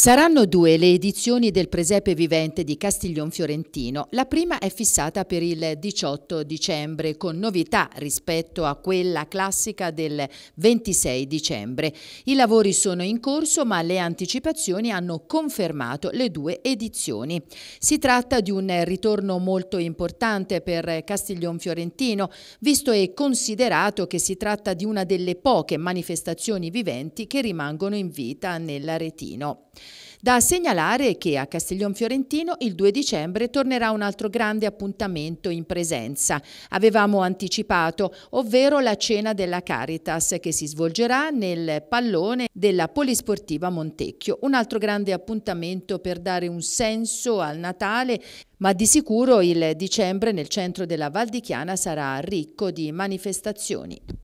Saranno due le edizioni del Presepe Vivente di Castiglion Fiorentino. La prima è fissata per il 18 dicembre, con novità rispetto a quella classica del 26 dicembre. I lavori sono in corso, ma le anticipazioni hanno confermato le due edizioni. Si tratta di un ritorno molto importante per Castiglion Fiorentino, visto e considerato che si tratta di una delle poche manifestazioni viventi che rimangono in vita nell'Aretino. Da segnalare che a Castiglion Fiorentino il 2 dicembre tornerà un altro grande appuntamento in presenza. Avevamo anticipato, ovvero la cena della Caritas che si svolgerà nel pallone della Polisportiva Montecchio. Un altro grande appuntamento per dare un senso al Natale ma di sicuro il dicembre nel centro della Val di Chiana sarà ricco di manifestazioni.